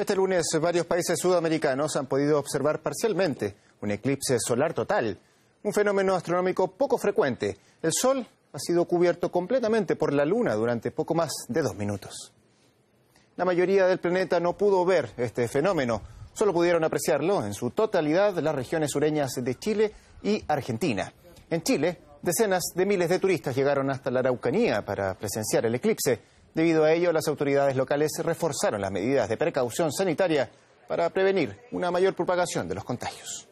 Este lunes varios países sudamericanos han podido observar parcialmente un eclipse solar total, un fenómeno astronómico poco frecuente. El Sol ha sido cubierto completamente por la Luna durante poco más de dos minutos. La mayoría del planeta no pudo ver este fenómeno, solo pudieron apreciarlo en su totalidad las regiones sureñas de Chile y Argentina. En Chile, decenas de miles de turistas llegaron hasta la Araucanía para presenciar el eclipse. Debido a ello, las autoridades locales reforzaron las medidas de precaución sanitaria para prevenir una mayor propagación de los contagios.